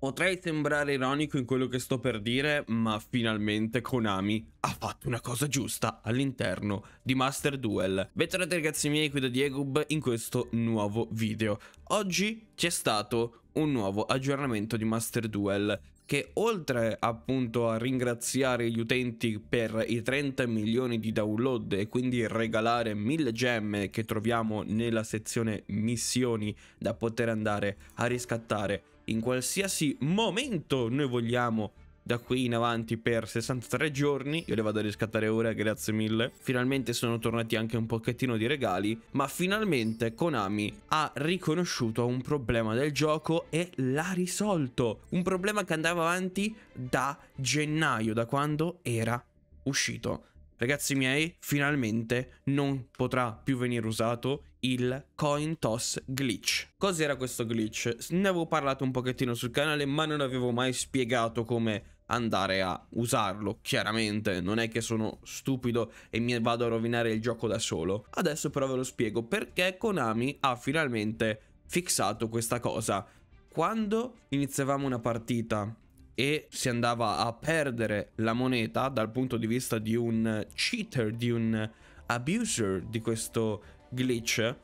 Potrei sembrare ironico in quello che sto per dire, ma finalmente Konami ha fatto una cosa giusta all'interno di Master Duel. Bentornati ragazzi miei, qui da Diegub in questo nuovo video. Oggi c'è stato un nuovo aggiornamento di Master Duel che oltre appunto a ringraziare gli utenti per i 30 milioni di download e quindi regalare 1000 gemme che troviamo nella sezione missioni da poter andare a riscattare in qualsiasi momento noi vogliamo da qui in avanti per 63 giorni. Io le vado a riscattare ora, grazie mille. Finalmente sono tornati anche un pochettino di regali, ma finalmente Konami ha riconosciuto un problema del gioco e l'ha risolto. Un problema che andava avanti da gennaio, da quando era uscito. Ragazzi miei, finalmente non potrà più venire usato il coin toss glitch. Cos'era questo glitch? Ne avevo parlato un pochettino sul canale, ma non avevo mai spiegato come andare a usarlo. Chiaramente non è che sono stupido e mi vado a rovinare il gioco da solo. Adesso però ve lo spiego perché Konami ha finalmente fissato questa cosa. Quando iniziavamo una partita e si andava a perdere la moneta dal punto di vista di un cheater, di un abuser di questo glitch,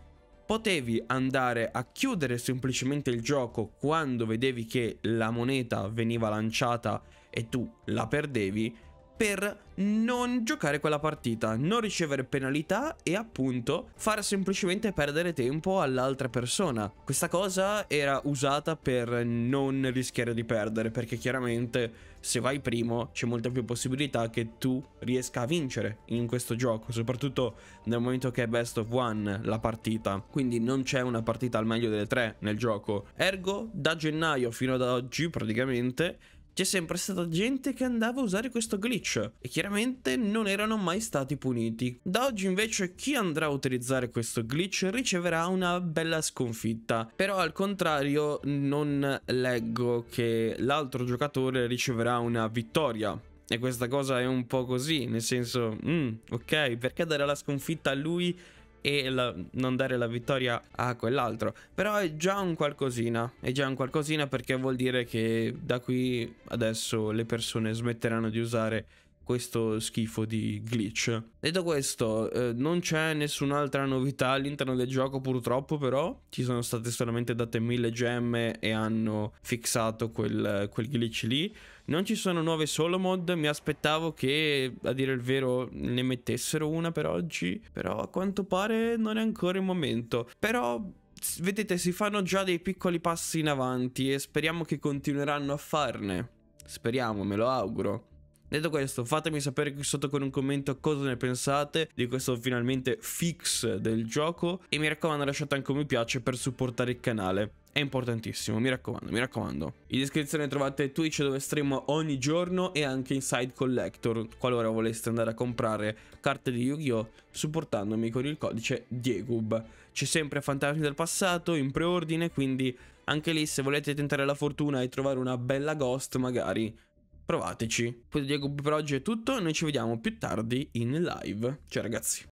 potevi andare a chiudere semplicemente il gioco quando vedevi che la moneta veniva lanciata e tu la perdevi per non giocare quella partita, non ricevere penalità e appunto far semplicemente perdere tempo all'altra persona. Questa cosa era usata per non rischiare di perdere, perché chiaramente se vai primo c'è molta più possibilità che tu riesca a vincere in questo gioco, soprattutto nel momento che è best of one la partita. Quindi non c'è una partita al meglio delle tre nel gioco. Ergo, da gennaio fino ad oggi praticamente c'è sempre stata gente che andava a usare questo glitch e chiaramente non erano mai stati puniti. Da oggi invece chi andrà a utilizzare questo glitch riceverà una bella sconfitta, però al contrario non leggo che l'altro giocatore riceverà una vittoria. E questa cosa è un po' così, nel senso, mm, ok, perché dare la sconfitta a lui e la, non dare la vittoria a quell'altro. Però è già un qualcosina, è già un qualcosina perché vuol dire che da qui adesso le persone smetteranno di usare questo schifo di glitch. Detto questo, eh, non c'è nessun'altra novità all'interno del gioco purtroppo però, ci sono state solamente date mille gemme e hanno fissato quel, quel glitch lì. Non ci sono nuove solo mod, mi aspettavo che a dire il vero ne mettessero una per oggi, però a quanto pare non è ancora il momento. Però vedete si fanno già dei piccoli passi in avanti e speriamo che continueranno a farne. Speriamo, me lo auguro. Detto questo, fatemi sapere qui sotto con un commento cosa ne pensate di questo finalmente fix del gioco e mi raccomando lasciate anche un mi piace per supportare il canale è importantissimo, mi raccomando, mi raccomando. In descrizione trovate Twitch dove streamo ogni giorno e anche Inside Collector, qualora voleste andare a comprare carte di Yu-Gi-Oh! supportandomi con il codice Diegub. C'è sempre Fantasmi del passato in preordine, quindi anche lì se volete tentare la fortuna e trovare una bella ghost magari provateci. Questo Diego per oggi è tutto, noi ci vediamo più tardi in live. Ciao ragazzi.